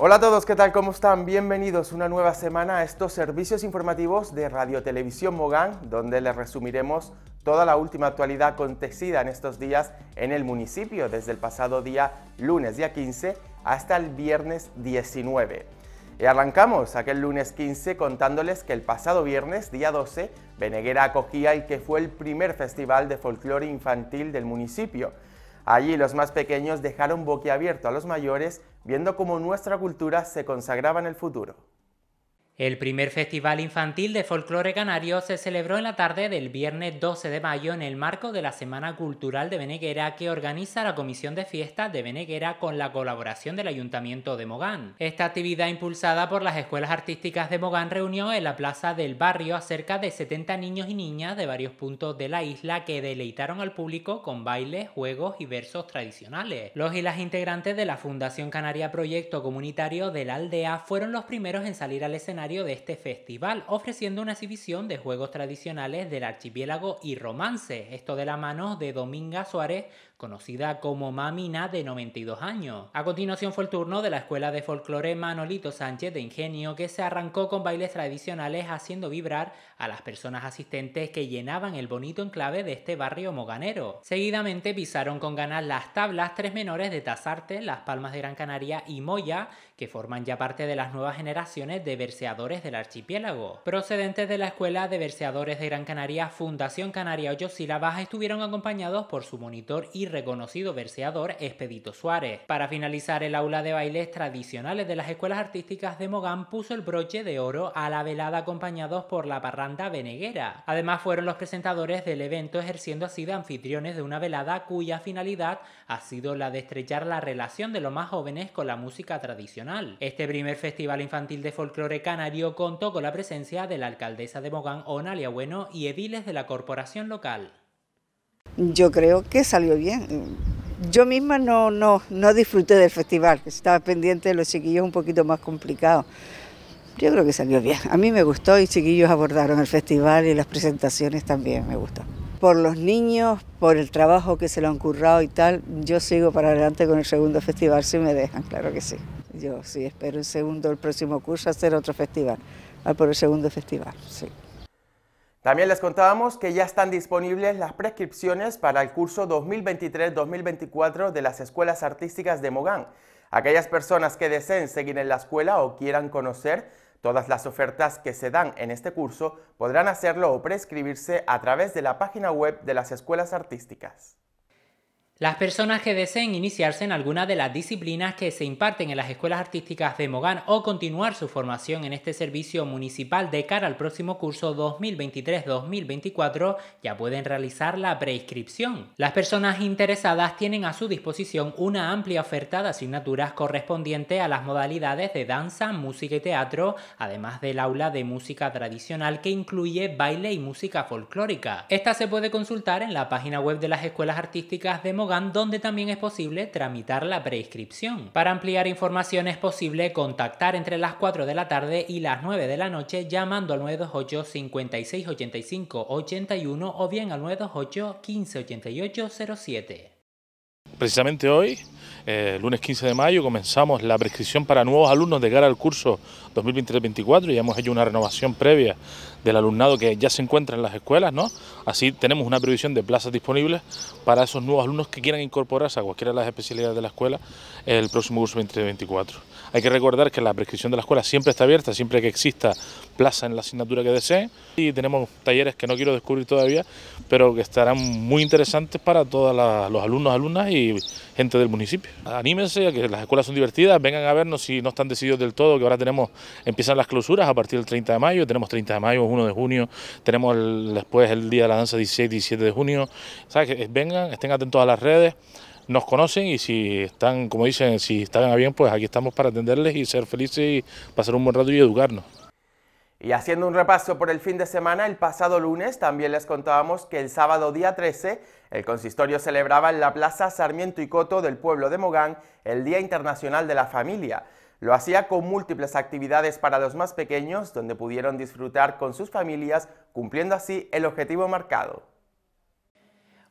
Hola a todos, ¿qué tal? ¿Cómo están? Bienvenidos una nueva semana a estos servicios informativos de Radio Televisión Mogán, donde les resumiremos toda la última actualidad acontecida en estos días en el municipio, desde el pasado día lunes día 15 hasta el viernes 19. Y arrancamos aquel lunes 15 contándoles que el pasado viernes, día 12, Beneguera acogía y que fue el primer festival de folclore infantil del municipio. Allí los más pequeños dejaron boquiabierto a los mayores viendo cómo nuestra cultura se consagraba en el futuro. El primer Festival Infantil de Folclore Canario se celebró en la tarde del viernes 12 de mayo en el marco de la Semana Cultural de Veneguera que organiza la Comisión de Fiestas de Veneguera con la colaboración del Ayuntamiento de Mogán. Esta actividad impulsada por las escuelas artísticas de Mogán reunió en la plaza del barrio a cerca de 70 niños y niñas de varios puntos de la isla que deleitaron al público con bailes, juegos y versos tradicionales. Los y las integrantes de la Fundación Canaria Proyecto Comunitario de la Aldea fueron los primeros en salir al escenario de este festival, ofreciendo una exhibición de juegos tradicionales del archipiélago y romance, esto de la mano de Dominga Suárez conocida como Mamina de 92 años. A continuación fue el turno de la Escuela de Folclore Manolito Sánchez de Ingenio que se arrancó con bailes tradicionales haciendo vibrar a las personas asistentes que llenaban el bonito enclave de este barrio moganero. Seguidamente pisaron con ganas las tablas tres menores de Tasarte, Las Palmas de Gran Canaria y Moya, que forman ya parte de las nuevas generaciones de verseadores del archipiélago. Procedentes de la Escuela de Verseadores de Gran Canaria Fundación Canaria Ocho Sílabas estuvieron acompañados por su monitor y reconocido verseador Expedito Suárez. Para finalizar, el aula de bailes tradicionales de las escuelas artísticas de Mogán puso el broche de oro a la velada acompañados por la parranda veneguera. Además, fueron los presentadores del evento ejerciendo así de anfitriones de una velada cuya finalidad ha sido la de estrechar la relación de los más jóvenes con la música tradicional. Este primer festival infantil de folclore canario contó con la presencia de la alcaldesa de Mogán, Onalia Bueno, y ediles de la corporación local yo creo que salió bien. Yo misma no, no, disfruté del festival, estaba pendiente de los chiquillos un poquito más complicado. Yo creo que salió bien. A mí me gustó y chiquillos abordaron el festival y las presentaciones también me gustó. Por los niños, por el trabajo que se lo han currado y tal, yo sigo para adelante con el segundo festival si me dejan, claro que sí. Yo sí espero el segundo, el próximo curso hacer otro festival, ah, por el segundo festival, sí. También les contábamos que ya están disponibles las prescripciones para el curso 2023-2024 de las escuelas artísticas de Mogán. Aquellas personas que deseen seguir en la escuela o quieran conocer todas las ofertas que se dan en este curso podrán hacerlo o prescribirse a través de la página web de las escuelas artísticas. Las personas que deseen iniciarse en alguna de las disciplinas que se imparten en las escuelas artísticas de Mogán o continuar su formación en este servicio municipal de cara al próximo curso 2023-2024 ya pueden realizar la preinscripción. Las personas interesadas tienen a su disposición una amplia oferta de asignaturas correspondiente a las modalidades de danza, música y teatro, además del aula de música tradicional que incluye baile y música folclórica. Esta se puede consultar en la página web de las escuelas artísticas de Mogán donde también es posible tramitar la prescripción. Para ampliar información es posible contactar entre las 4 de la tarde y las 9 de la noche llamando al 928 56 85 81 o bien al 928 15 88 07. Precisamente hoy, eh, lunes 15 de mayo, comenzamos la prescripción para nuevos alumnos de cara al curso 2023-2024. Ya hemos hecho una renovación previa del alumnado que ya se encuentra en las escuelas, ¿no? Así tenemos una previsión de plazas disponibles para esos nuevos alumnos que quieran incorporarse a cualquiera de las especialidades de la escuela el próximo curso 2023-2024. Hay que recordar que la prescripción de la escuela siempre está abierta, siempre que exista plaza en la asignatura que desee. Y tenemos talleres que no quiero descubrir todavía, pero que estarán muy interesantes para todos los alumnos, alumnas y gente del municipio. Anímense a que las escuelas son divertidas, vengan a vernos si no están decididos del todo, que ahora tenemos, empiezan las clausuras a partir del 30 de mayo, tenemos 30 de mayo, 1 de junio, tenemos después el día de la danza 16, 17 de junio. ...sabes, vengan, estén atentos a las redes nos conocen y si están, como dicen, si están a bien, pues aquí estamos para atenderles y ser felices y pasar un buen rato y educarnos. Y haciendo un repaso por el fin de semana, el pasado lunes también les contábamos que el sábado día 13 el consistorio celebraba en la Plaza Sarmiento y Coto del pueblo de Mogán el Día Internacional de la Familia. Lo hacía con múltiples actividades para los más pequeños, donde pudieron disfrutar con sus familias, cumpliendo así el objetivo marcado.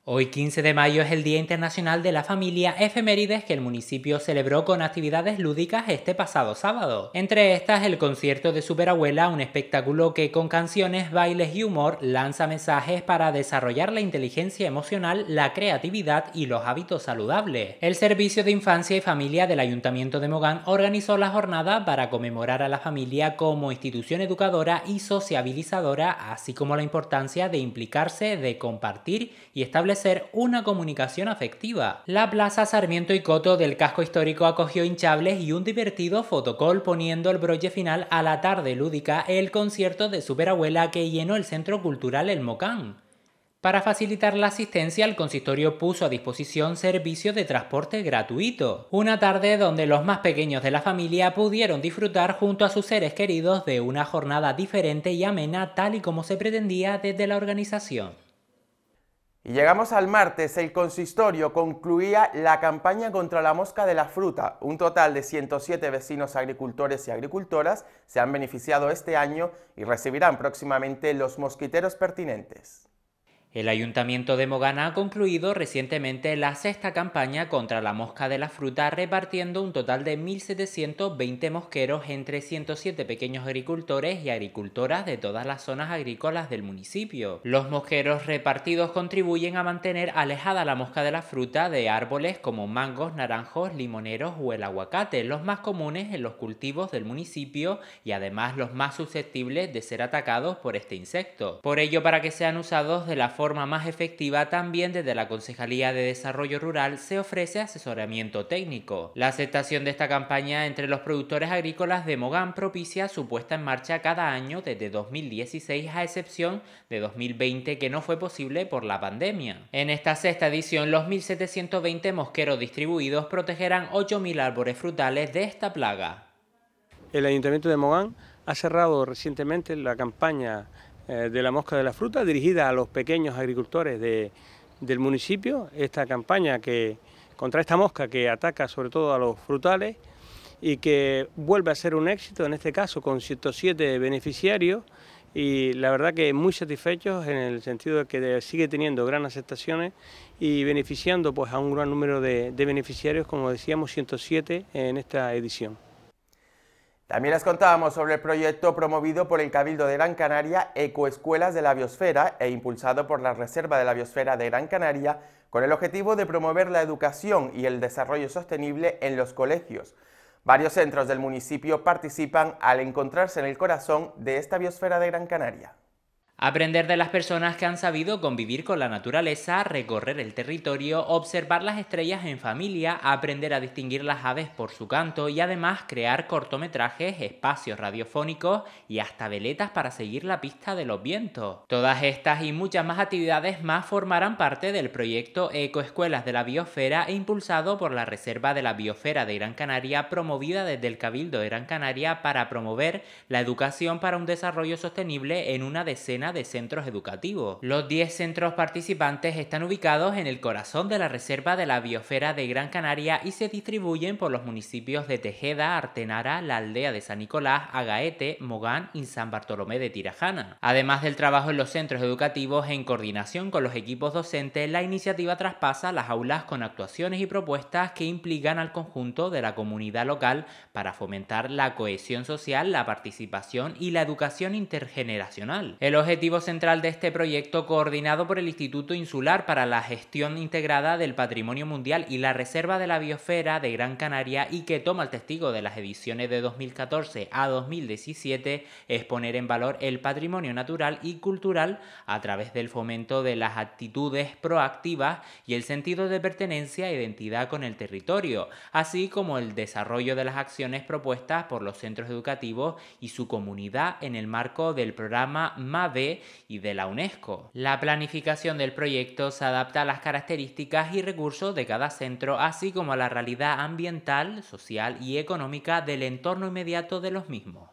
Hoy 15 de mayo es el Día Internacional de la Familia, efemérides que el municipio celebró con actividades lúdicas este pasado sábado. Entre estas, el concierto de Superabuela, un espectáculo que con canciones, bailes y humor lanza mensajes para desarrollar la inteligencia emocional, la creatividad y los hábitos saludables. El Servicio de Infancia y Familia del Ayuntamiento de Mogán organizó la jornada para conmemorar a la familia como institución educadora y sociabilizadora, así como la importancia de implicarse, de compartir y establecer ser una comunicación afectiva. La Plaza Sarmiento y Coto del casco histórico acogió hinchables y un divertido fotocol poniendo el broche final a la tarde lúdica el concierto de Superabuela que llenó el Centro Cultural El Mocán. Para facilitar la asistencia, el consistorio puso a disposición servicio de transporte gratuito, una tarde donde los más pequeños de la familia pudieron disfrutar junto a sus seres queridos de una jornada diferente y amena tal y como se pretendía desde la organización. Y llegamos al martes, el consistorio concluía la campaña contra la mosca de la fruta. Un total de 107 vecinos agricultores y agricultoras se han beneficiado este año y recibirán próximamente los mosquiteros pertinentes. El Ayuntamiento de Mogana ha concluido recientemente la sexta campaña contra la mosca de la fruta, repartiendo un total de 1.720 mosqueros entre 107 pequeños agricultores y agricultoras de todas las zonas agrícolas del municipio. Los mosqueros repartidos contribuyen a mantener alejada la mosca de la fruta de árboles como mangos, naranjos, limoneros o el aguacate, los más comunes en los cultivos del municipio y además los más susceptibles de ser atacados por este insecto. Por ello, para que sean usados de la forma más efectiva, también desde la Concejalía de Desarrollo Rural se ofrece asesoramiento técnico. La aceptación de esta campaña entre los productores agrícolas de Mogán propicia su puesta en marcha cada año desde 2016 a excepción de 2020 que no fue posible por la pandemia. En esta sexta edición, los 1.720 mosqueros distribuidos protegerán 8.000 árboles frutales de esta plaga. El Ayuntamiento de Mogán ha cerrado recientemente la campaña eh, de la mosca de la fruta dirigida a los pequeños agricultores del municipio. Esta campaña que contra esta mosca que ataca sobre todo a los frutales y que vuelve a ser un éxito, en este caso con 107 beneficiarios y la verdad que muy satisfechos en el sentido de que sigue teniendo gran aceptación y beneficiando pues a un gran número de beneficiarios, como decíamos 107 en esta edición. También les contábamos sobre el proyecto promovido por el Cabildo de Gran Canaria Ecoescuelas de la Biosfera e impulsado por la Reserva de la Biosfera de Gran Canaria con el objetivo de promover la educación y el desarrollo sostenible en los colegios. Varios centros del municipio participan al encontrarse en el corazón de esta biosfera de Gran Canaria. Aprender de las personas que han sabido convivir con la naturaleza, recorrer el territorio, observar las estrellas en familia, aprender a distinguir las aves por su canto y además crear cortometrajes, espacios radiofónicos y hasta veletas para seguir la pista de los vientos. Todas estas y muchas más actividades más formarán parte del proyecto Ecoescuelas de la Biosfera impulsado por la Reserva de la Biosfera de Gran Canaria promovida desde el Cabildo de Gran Canaria para promover la educación para un desarrollo sostenible en una decena de centros educativos. Los 10 centros participantes están ubicados en el corazón de la reserva de la biosfera de Gran Canaria y se distribuyen por los municipios de Tejeda, Artenara, la aldea de San Nicolás, Agaete, Mogán y San Bartolomé de Tirajana. Además del trabajo en los centros educativos en coordinación con los equipos docentes, la iniciativa traspasa las aulas con actuaciones y propuestas que implican al conjunto de la comunidad local para fomentar la cohesión social, la participación y la educación intergeneracional. El objetivo objetivo central de este proyecto coordinado por el Instituto Insular para la Gestión Integrada del Patrimonio Mundial y la Reserva de la Biosfera de Gran Canaria y que toma el testigo de las ediciones de 2014 a 2017 es poner en valor el patrimonio natural y cultural a través del fomento de las actitudes proactivas y el sentido de pertenencia e identidad con el territorio, así como el desarrollo de las acciones propuestas por los centros educativos y su comunidad en el marco del programa MAVE y de la UNESCO. La planificación del proyecto se adapta a las características y recursos de cada centro, así como a la realidad ambiental, social y económica del entorno inmediato de los mismos.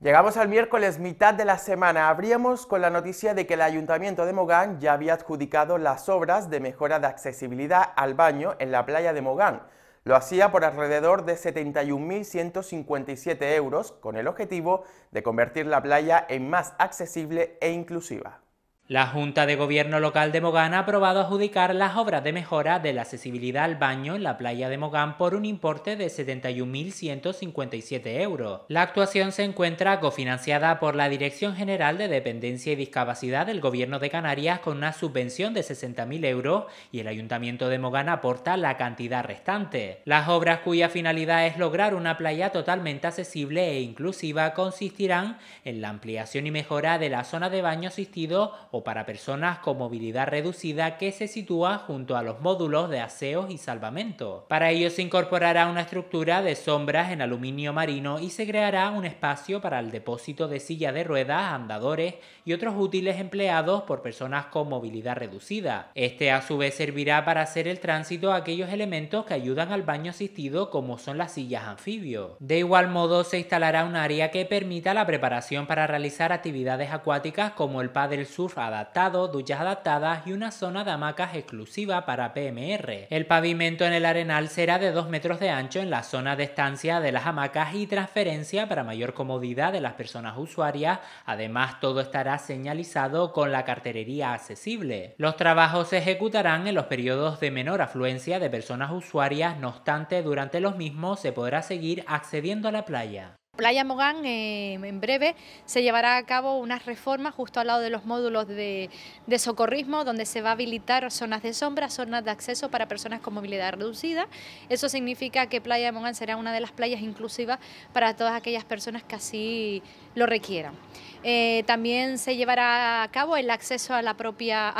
Llegamos al miércoles mitad de la semana. Abríamos con la noticia de que el Ayuntamiento de Mogán ya había adjudicado las obras de mejora de accesibilidad al baño en la playa de Mogán. Lo hacía por alrededor de 71.157 euros con el objetivo de convertir la playa en más accesible e inclusiva. La Junta de Gobierno Local de Mogán ha aprobado adjudicar las obras de mejora de la accesibilidad al baño en la playa de Mogán por un importe de 71.157 euros. La actuación se encuentra cofinanciada por la Dirección General de Dependencia y Discapacidad del Gobierno de Canarias con una subvención de 60.000 euros y el Ayuntamiento de Mogán aporta la cantidad restante. Las obras cuya finalidad es lograr una playa totalmente accesible e inclusiva consistirán en la ampliación y mejora de la zona de baño asistido o para personas con movilidad reducida que se sitúa junto a los módulos de aseos y salvamento. Para ello se incorporará una estructura de sombras en aluminio marino y se creará un espacio para el depósito de sillas de ruedas, andadores y otros útiles empleados por personas con movilidad reducida. Este a su vez servirá para hacer el tránsito a aquellos elementos que ayudan al baño asistido como son las sillas anfibio. De igual modo se instalará un área que permita la preparación para realizar actividades acuáticas como el paddle surf adaptado, duchas adaptadas y una zona de hamacas exclusiva para PMR. El pavimento en el arenal será de 2 metros de ancho en la zona de estancia de las hamacas y transferencia para mayor comodidad de las personas usuarias. Además, todo estará señalizado con la carterería accesible. Los trabajos se ejecutarán en los periodos de menor afluencia de personas usuarias, no obstante, durante los mismos se podrá seguir accediendo a la playa. Playa Mogán em, en breve se llevará a cabo unas reformas justo al lado de los módulos de, socorrismo donde se va a habilitar zonas de sombra, zonas de acceso para personas con movilidad reducida. Eso significa que Playa Mogán será una de las playas inclusivas para todas aquellas personas que así lo requieran. Eh, también se llevará a cabo el acceso a la propia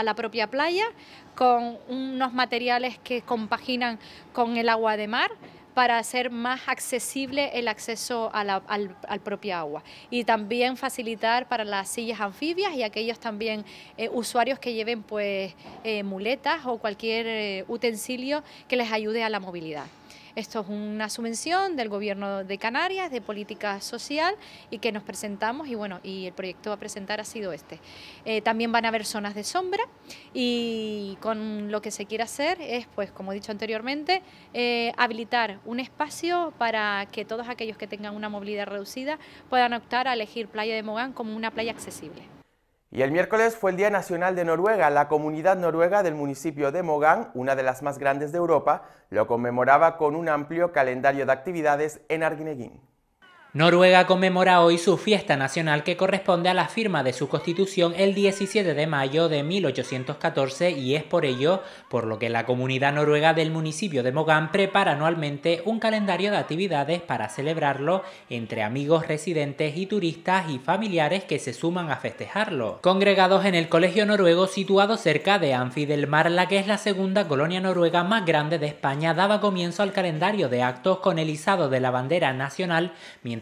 playa con unos materiales que compaginan con el agua de mar para hacer más accesible el acceso al, propio agua y también facilitar para las sillas anfibias y aquellos también eh, usuarios que lleven pues eh, muletas o cualquier eh, utensilio que les ayude a la movilidad. Esto es una subvención del gobierno de Canarias, de política social, y que nos presentamos y bueno, y el proyecto a presentar ha sido este. Eh, también van a haber zonas de sombra y con lo que se quiere hacer es, pues como he dicho anteriormente, eh, habilitar un espacio para que todos aquellos que tengan una movilidad reducida puedan optar a elegir Playa de Mogán como una playa accesible. Y el miércoles fue el Día Nacional de Noruega. La comunidad noruega del municipio de Mogán, una de las más grandes de Europa, lo conmemoraba con un amplio calendario de actividades en Arguineguín. Noruega conmemora hoy su fiesta nacional que corresponde a la firma de su constitución el 17 de mayo de 1814 y es por ello por lo que la comunidad noruega del municipio de Mogán prepara anualmente un calendario de actividades para celebrarlo entre amigos residentes y turistas y familiares que se suman a festejarlo. Congregados en el Colegio Noruego situado cerca de Anfi del Mar, la que es la segunda colonia noruega más grande de España, daba comienzo al calendario de actos con el izado de la bandera nacional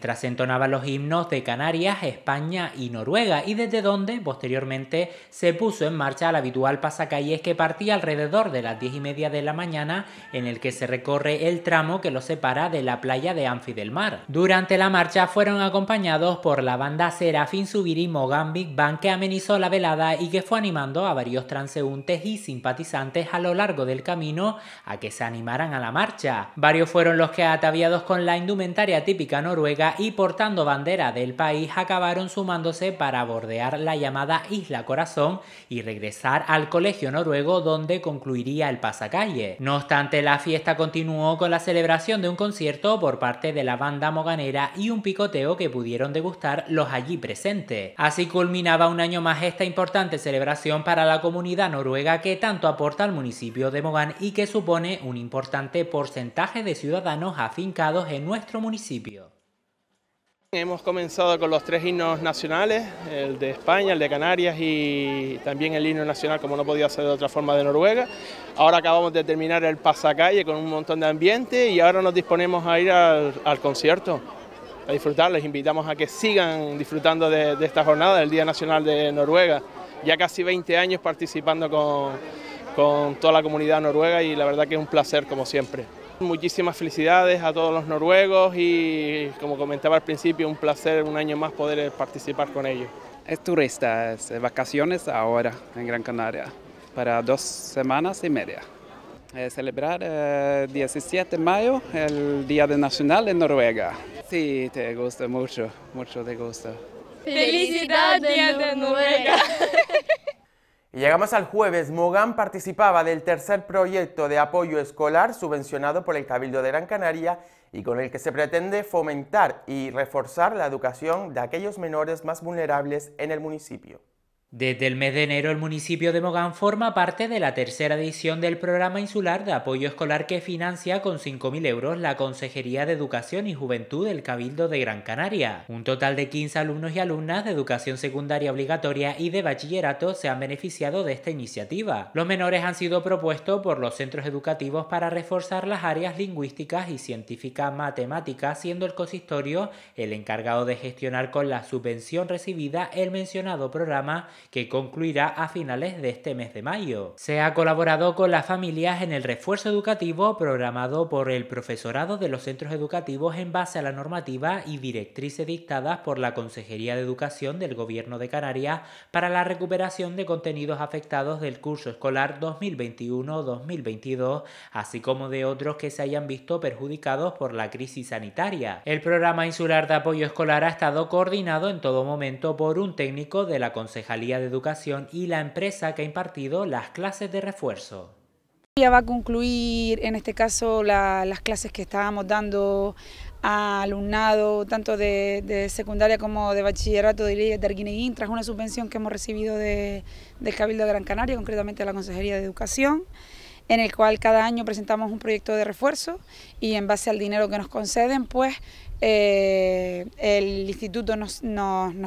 mientras entonaban los himnos de Canarias, España y Noruega, y desde donde posteriormente se puso en marcha la habitual pasacalles que partía alrededor de las 10 y media de la mañana, en el que se recorre el tramo que lo separa de la playa de Anfi del Mar. Durante la marcha fueron acompañados por la banda Serafín Subiri y que amenizó la velada y que fue animando a varios transeúntes y simpatizantes a lo largo del camino a que se animaran a la marcha. Varios fueron los que ataviados con la indumentaria típica noruega y portando bandera del país acabaron sumándose para bordear la llamada Isla Corazón y regresar al colegio noruego donde concluiría el pasacalle. No obstante, la fiesta continuó con la celebración de un concierto por parte de la banda moganera y un picoteo que pudieron degustar los allí presentes. Así culminaba un año más esta importante celebración para la comunidad noruega que tanto aporta al municipio de Mogán y que supone un importante porcentaje de ciudadanos afincados en nuestro municipio. Hemos comenzado con los tres himnos nacionales, el de España, el de Canarias y también el himno nacional, como no podía ser de otra forma, de Noruega. Ahora acabamos de terminar el pasacalle con un montón de ambiente y ahora nos disponemos a ir al, concierto a disfrutar. Les invitamos a que sigan disfrutando de, esta jornada del Día Nacional de Noruega. Ya casi 20 años participando con, con toda la comunidad noruega y la verdad que es un placer como siempre. Muchísimas felicidades a todos los noruegos y como comentaba al principio, un placer un año más poder eh, participar con ellos. Es turista, eh, vacaciones ahora en Gran Canaria para dos semanas y media. celebrar el eh, 17 de mayo el Día Nacional de Noruega. Sí, te gusta mucho, mucho te gusta. ¡Felicidad Día de Noruega! Y llegamos al jueves. Mogán participaba del tercer proyecto de apoyo escolar subvencionado por el Cabildo de Gran Canaria y con el que se pretende fomentar y reforzar la educación de aquellos menores más vulnerables en el municipio. Desde el mes de enero, el municipio de Mogán forma parte de la tercera edición del programa insular de apoyo escolar que financia con 5.000 euros la Consejería de Educación y Juventud del Cabildo de Gran Canaria. Un total de 15 alumnos y alumnas de educación secundaria obligatoria y de bachillerato se han beneficiado de esta iniciativa. Los menores han sido propuestos por los centros educativos para reforzar las áreas lingüísticas y científicas matemáticas, siendo el consistorio el encargado de gestionar con la subvención recibida el mencionado programa que concluirá a finales de este mes de mayo. Se ha colaborado con las familias en el refuerzo educativo programado por el profesorado de los centros educativos en base a la normativa y directrices dictadas por la Consejería de Educación del Gobierno de Canarias para la recuperación de contenidos afectados del curso escolar 2021-2022, así como de otros que se hayan visto perjudicados por la crisis sanitaria. El programa insular de apoyo escolar ha estado coordinado en todo momento por un técnico de la Concejalía de Educación y la empresa que ha impartido las clases de refuerzo. Ya va a concluir en este caso las clases que estábamos dando a alumnado, tanto de, secundaria como de bachillerato de, de Arguineguín, tras una subvención que hemos recibido de, del Cabildo de Gran Canaria, concretamente de la Consejería de Educación en el cual cada año presentamos un proyecto de refuerzo y en base al dinero que nos conceden, pues eh, el instituto nos,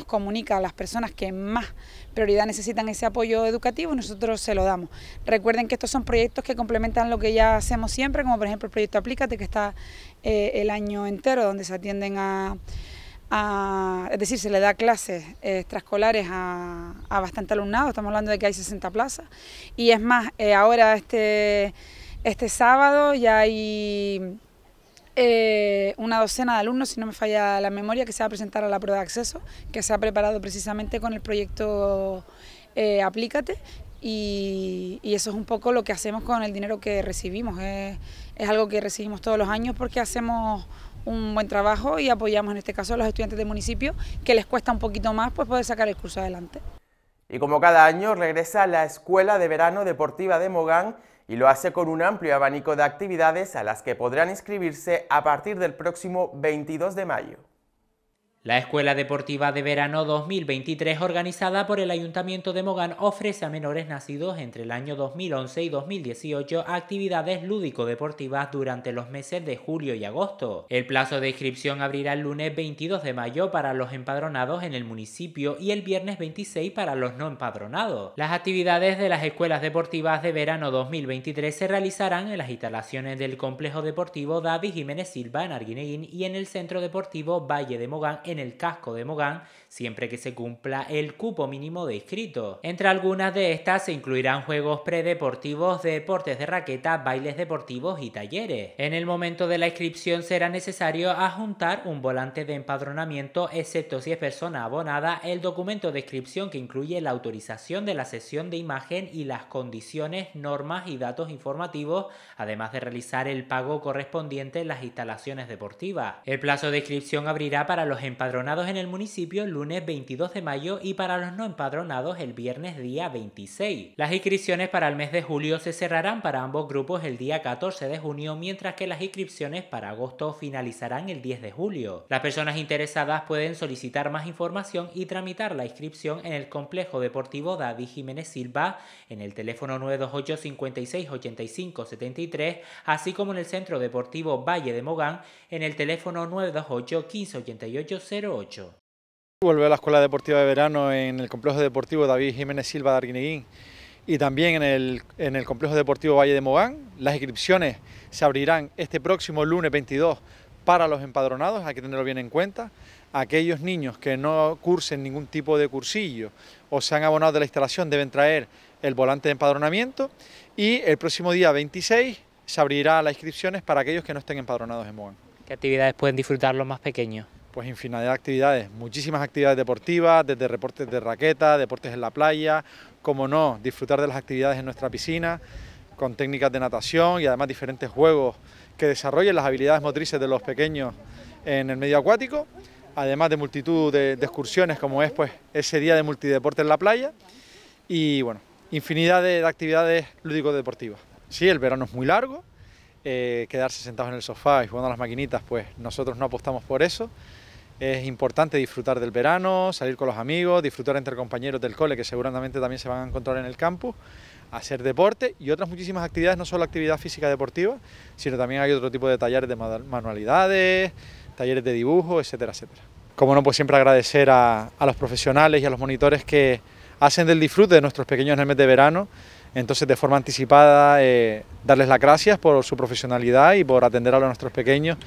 comunica a las personas que más prioridad necesitan ese apoyo educativo y nosotros se lo damos. Recuerden que estos son proyectos que complementan lo que ya hacemos siempre, como por ejemplo el proyecto Aplícate, que está eh, el año entero, donde se atienden a es decir, se le da clases extraescolares a, bastante alumnado, estamos hablando de que hay 60 plazas, y es más, eh, ahora este, este sábado ya hay eh, una docena de alumnos, si no me falla la memoria, que se va a presentar a la prueba de acceso, que se ha preparado precisamente con el proyecto eh, Aplícate, y, eso es un poco lo que hacemos con el dinero que recibimos es algo que recibimos todos los años porque hacemos un buen trabajo y apoyamos en este caso a los estudiantes del municipio que les cuesta un poquito más pues poder sacar el curso adelante. Y como cada año regresa a la Escuela de Verano Deportiva de Mogán y lo hace con un amplio abanico de actividades a las que podrán inscribirse a partir del próximo 22 de mayo. La Escuela Deportiva de Verano 2023 organizada por el Ayuntamiento de Mogán ofrece a menores nacidos entre el año 2011 y 2018 actividades lúdico-deportivas durante los meses de julio y agosto. El plazo de inscripción abrirá el lunes 22 de mayo para los empadronados en el municipio y el viernes 26 para los no empadronados. Las actividades de las Escuelas Deportivas de Verano 2023 se realizarán en las instalaciones del Complejo Deportivo David Jiménez Silva en Arguineguín y en el Centro Deportivo Valle de Mogán en el casco de Mogán siempre que se cumpla el cupo mínimo de inscrito Entre algunas de estas se incluirán juegos predeportivos, deportes de raqueta, bailes deportivos y talleres. En el momento de la inscripción será necesario adjuntar un volante de empadronamiento excepto si es persona abonada, el documento de inscripción que incluye la autorización de la sesión de imagen y las condiciones, normas y datos informativos, además de realizar el pago correspondiente en las instalaciones deportivas. El plazo de inscripción abrirá para los empadronamientos empadronados en el municipio el lunes 22 de mayo y para los no empadronados el viernes día 26. Las inscripciones para el mes de julio se cerrarán para ambos grupos el día 14 de junio, mientras que las inscripciones para agosto finalizarán el 10 de julio. Las personas interesadas pueden solicitar más información y tramitar la inscripción en el complejo deportivo David Jiménez Silva en el teléfono 928 56 85 73, así como en el centro deportivo Valle de Mogán en el teléfono 928 15 88 08. a la Escuela Deportiva de Verano en el Complejo Deportivo David Jiménez Silva de Arguineguín y también en el, en el Complejo Deportivo Valle de Mogán. Las inscripciones se abrirán este próximo lunes 22 para los empadronados, hay que tenerlo bien en cuenta. Aquellos niños que no cursen ningún tipo de cursillo o se han abonado de la instalación deben traer el volante de empadronamiento y el próximo día 26 se abrirá las inscripciones para aquellos que no estén empadronados en Mogán. ¿Qué actividades pueden disfrutar los más pequeños? pues infinidad de actividades, muchísimas actividades deportivas, desde reportes de raqueta, deportes en la playa, como no, disfrutar de las actividades en nuestra piscina, con técnicas de natación y además diferentes juegos que desarrollen las habilidades motrices de los pequeños en el medio acuático, además de multitud de, excursiones como es pues ese día de multideporte en la playa y bueno, infinidad de, actividades lúdico-deportivas. Sí, el verano es muy largo, eh, quedarse sentados en el sofá y jugando a las maquinitas, pues nosotros no apostamos por eso. Es importante disfrutar del verano, salir con los amigos, disfrutar entre compañeros del cole que seguramente también se van a encontrar en el campus, hacer deporte y otras muchísimas actividades, no solo actividad física deportiva, sino también hay otro tipo de talleres de manualidades, talleres de dibujo, etcétera, etcétera. Como no, pues siempre agradecer a, los profesionales y a los monitores que hacen del disfrute de nuestros pequeños en el mes de verano entonces, de forma anticipada, eh, darles las gracias por su profesionalidad y por atender a nuestros pequeños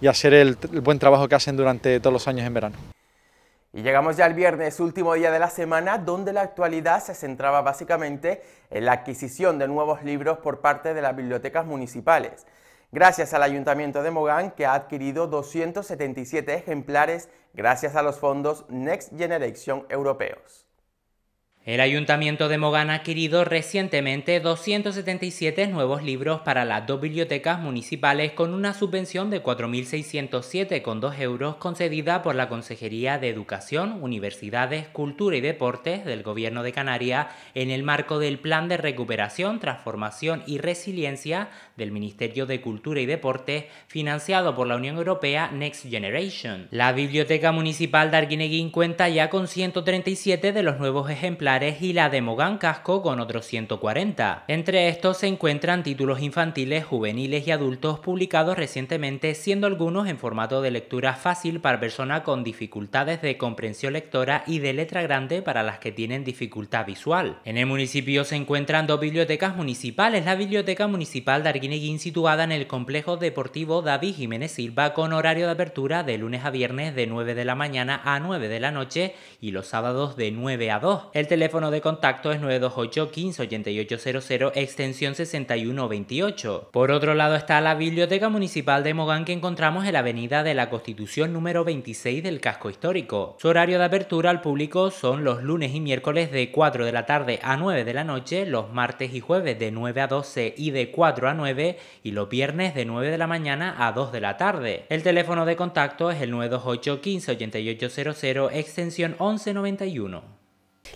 y hacer el, buen trabajo que hacen durante todos los años en verano. Y llegamos ya al viernes, último día de la semana, donde la actualidad se centraba básicamente en la adquisición de nuevos libros por parte de las bibliotecas municipales. Gracias al Ayuntamiento de Mogán, que ha adquirido 277 ejemplares gracias a los fondos Next Generation europeos. El Ayuntamiento de Mogán ha adquirido recientemente 277 nuevos libros para las dos bibliotecas municipales con una subvención de 4.607,2 euros concedida por la Consejería de Educación, Universidades, Cultura y Deportes del Gobierno de Canarias en el marco del Plan de Recuperación, Transformación y Resiliencia del Ministerio de Cultura y Deportes financiado por la Unión Europea Next Generation. La Biblioteca Municipal de Arguineguín cuenta ya con 137 de los nuevos ejemplares y la de Mogán Casco con otros 140. Entre estos se encuentran títulos infantiles, juveniles y adultos publicados recientemente, siendo algunos en formato de lectura fácil para personas con dificultades de comprensión lectora y de letra grande para las que tienen dificultad visual. En el municipio se encuentran dos bibliotecas municipales, la Biblioteca Municipal de Arguineguín situada en el complejo deportivo David Jiménez Silva con horario de apertura de lunes a viernes de 9 de la mañana a 9 de la noche y los sábados de 9 a 2. El el teléfono de contacto es 928 15 8800 extensión 6128. Por otro lado está la Biblioteca Municipal de Mogán que encontramos en la Avenida de la Constitución número 26 del Casco Histórico. Su horario de apertura al público son los lunes y miércoles de 4 de la tarde a 9 de la noche, los martes y jueves de 9 a 12 y de 4 a 9 y los viernes de 9 de la mañana a 2 de la tarde. El teléfono de contacto es el 928 15 8800 extensión 1191.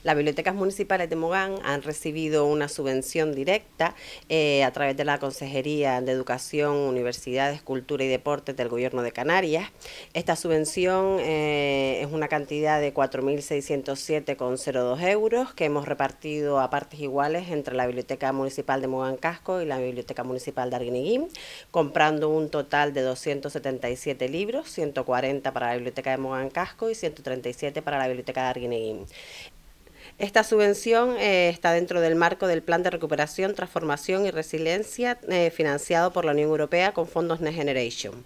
Las bibliotecas municipales de Mogán han recibido una subvención directa eh, a través de la Consejería de Educación, Universidades, Cultura y Deportes del Gobierno de Canarias. Esta subvención eh, es una cantidad de 4.607,02 euros que hemos repartido a partes iguales entre la Biblioteca Municipal de Mogán Casco y la Biblioteca Municipal de Arguineguín, comprando un total de 277 libros, 140 para la Biblioteca de Mogán Casco y 137 para la Biblioteca de Arguineguín. Esta subvención eh, está dentro del marco del Plan de Recuperación, Transformación y Resiliencia eh, financiado por la Unión Europea con fondos Next Generation.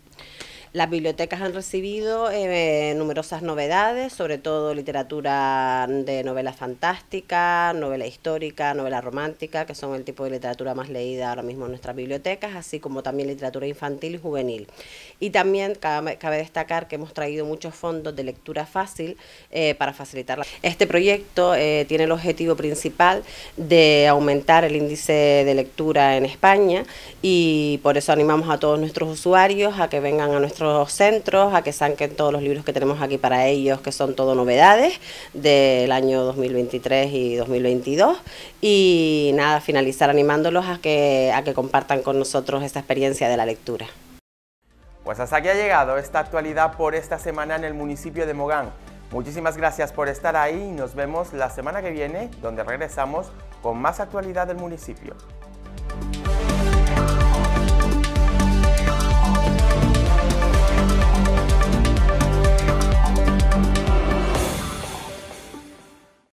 Las bibliotecas han recibido eh, numerosas novedades, sobre todo literatura de novela fantástica, novela histórica, novela romántica, que son el tipo de literatura más leída ahora mismo en nuestras bibliotecas, así como también literatura infantil y juvenil. Y también cabe, destacar que hemos traído muchos fondos de lectura fácil eh, para facilitarla. Este proyecto eh, tiene el objetivo principal de aumentar el índice de lectura en España y por eso animamos a todos nuestros usuarios a que vengan a nuestra centros a que saquen todos los libros que tenemos aquí para ellos, que son todo novedades del año 2023 y 2022. Y nada, finalizar animándolos a que, a que compartan con nosotros esta experiencia de la lectura. Pues hasta aquí ha llegado esta actualidad por esta semana en el municipio de Mogán. Muchísimas gracias por estar ahí y nos vemos la semana que viene donde regresamos con más actualidad del municipio.